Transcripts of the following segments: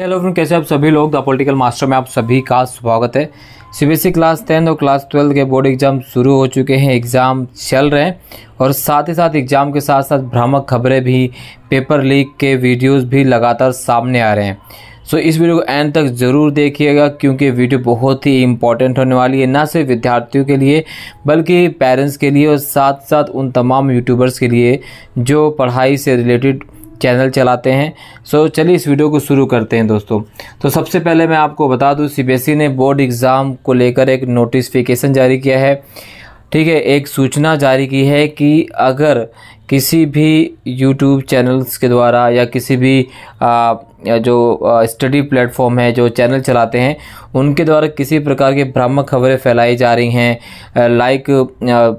hello friend कैसे आप सभी लोग द पॉलिटिकल मास्टर में आप सभी का स्वागत है सीबीएसई क्लास टेंथ और क्लास ट्वेल्थ के बोर्ड एग्जाम शुरू हो चुके हैं एग्ज़ाम चल रहे हैं और साथ ही साथ एग्ज़ाम के साथ साथ भ्रामक खबरें भी पेपर लीक के वीडियोस भी लगातार सामने आ रहे हैं सो इस वीडियो को एंड तक ज़रूर देखिएगा क्योंकि वीडियो बहुत ही इंपॉर्टेंट होने वाली है ना सिर्फ विद्यार्थियों के लिए बल्कि पेरेंट्स के लिए और साथ साथ उन तमाम यूट्यूबर्स के लिए जो पढ़ाई से रिलेटेड चैनल चलाते हैं सो so, चलिए इस वीडियो को शुरू करते हैं दोस्तों तो सबसे पहले मैं आपको बता दूं सीबीएसई e ने बोर्ड एग्ज़ाम को लेकर एक नोटिफिकेशन जारी किया है ठीक है एक सूचना जारी की है कि अगर किसी भी यूट्यूब चैनल्स के द्वारा या किसी भी आ, जो स्टडी प्लेटफॉर्म है जो चैनल चलाते हैं उनके द्वारा किसी प्रकार के भ्रामक खबरें फैलाई जा रही हैं लाइक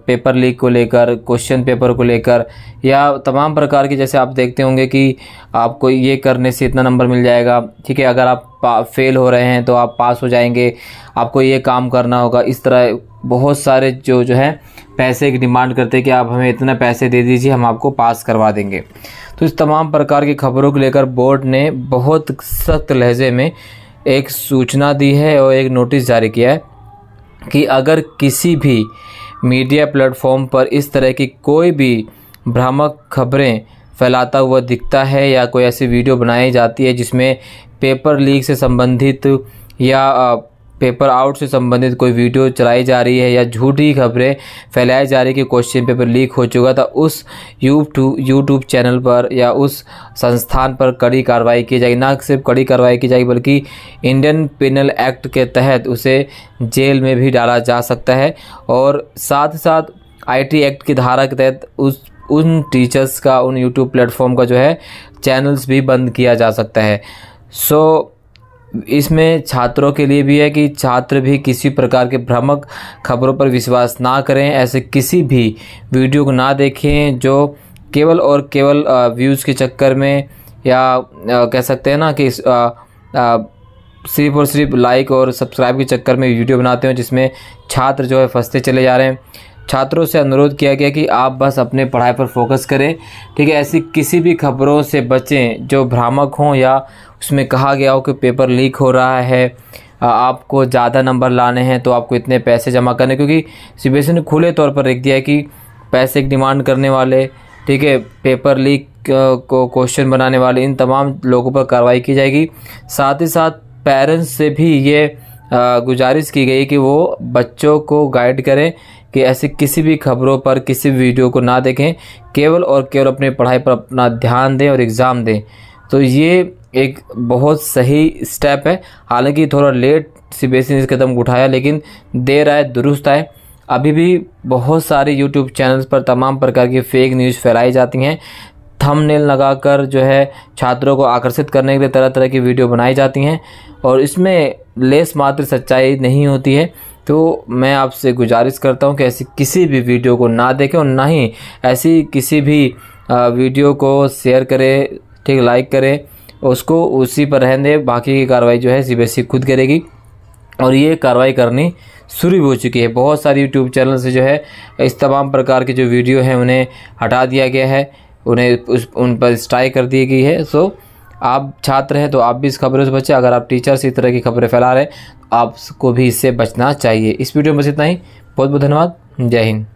पेपर लीक को लेकर क्वेश्चन पेपर को लेकर या तमाम प्रकार के जैसे आप देखते होंगे कि आपको ये करने से इतना नंबर मिल जाएगा ठीक है अगर आप फेल हो रहे हैं तो आप पास हो जाएंगे आपको ये काम करना होगा इस तरह बहुत सारे जो जो है पैसे की डिमांड करते हैं कि आप हमें इतना पैसे दे दीजिए हम आपको पास करवा देंगे तो इस तमाम प्रकार की खबरों को लेकर बोर्ड ने बहुत सख्त लहजे में एक सूचना दी है और एक नोटिस जारी किया है कि अगर किसी भी मीडिया प्लेटफॉर्म पर इस तरह की कोई भी भ्रामक खबरें फैलाता हुआ दिखता है या कोई ऐसी वीडियो बनाई जाती है जिसमें पेपर लीक से संबंधित या पेपर आउट से संबंधित कोई वीडियो चलाई जा रही है या झूठी खबरें फैलाई जा रही कि क्वेश्चन पेपर लीक हो चुका था उस यूट्यूब यूट्यूब चैनल पर या उस संस्थान पर कड़ी कार्रवाई की जाएगी ना सिर्फ कड़ी कार्रवाई की जाएगी बल्कि इंडियन पिनल एक्ट के तहत उसे जेल में भी डाला जा सकता है और साथ साथ आईटी एक्ट की धारा के तहत उस उन टीचर्स का उन यूट्यूब प्लेटफॉर्म का जो है चैनल्स भी बंद किया जा सकता है सो so, इसमें छात्रों के लिए भी है कि छात्र भी किसी प्रकार के भ्रामक खबरों पर विश्वास ना करें ऐसे किसी भी वीडियो को ना देखें जो केवल और केवल व्यूज़ के चक्कर में या कह सकते हैं ना कि सिर्फ और सिर्फ लाइक और सब्सक्राइब के चक्कर में वीडियो बनाते हैं जिसमें छात्र जो है फंसते चले जा रहे हैं छात्रों से अनुरोध किया गया कि आप बस अपने पढ़ाई पर फोकस करें ठीक है ऐसी किसी भी खबरों से बचें जो भ्रामक हों या उसमें कहा गया हो कि पेपर लीक हो रहा है आपको ज़्यादा नंबर लाने हैं तो आपको इतने पैसे जमा करने क्योंकि सी ने खुले तौर पर रख दिया है कि पैसे डिमांड करने वाले ठीक है पेपर लीक को क्वेश्चन बनाने वाले इन तमाम लोगों पर कार्रवाई की जाएगी साथ ही साथ पेरेंट्स से भी ये गुजारिश की गई कि वो बच्चों को गाइड करें कि ऐसी किसी भी खबरों पर किसी भी वीडियो को ना देखें केवल और केवल अपनी पढ़ाई पर अपना ध्यान दें और एग्ज़ाम दें तो ये एक बहुत सही स्टेप है हालांकि थोड़ा लेट सी बेसिस ने इस कदम उठाया लेकिन देर आए दुरुस्त आए अभी भी बहुत सारे यूट्यूब चैनल्स पर तमाम प्रकार की फेक न्यूज़ फैलाई जाती हैं थंबनेल लगाकर जो है छात्रों को आकर्षित करने के लिए तरह तरह की वीडियो बनाई जाती हैं और इसमें लेस मात्र सच्चाई नहीं होती है तो मैं आपसे गुजारिश करता हूँ कि ऐसी किसी भी वीडियो को ना देखें और ना ही ऐसी किसी भी वीडियो को शेयर करें ठीक लाइक करें उसको उसी पर रहने दें बाकी की कार्रवाई जो है सीबीएसई खुद करेगी और ये कार्रवाई करनी शुरू हो चुकी है बहुत सारी यूट्यूब चैनल से जो है इस तमाम प्रकार के जो वीडियो हैं उन्हें हटा दिया गया है उन्हें उस उन पर स्ट्राइक कर दी गई है सो आप छात्र हैं तो आप भी इस खबरों से बचें अगर आप टीचर से इस तरह की खबरें फैला रहे हैं तो आपको भी इससे बचना चाहिए इस वीडियो में बस इतना ही बहुत बहुत धन्यवाद जय हिंद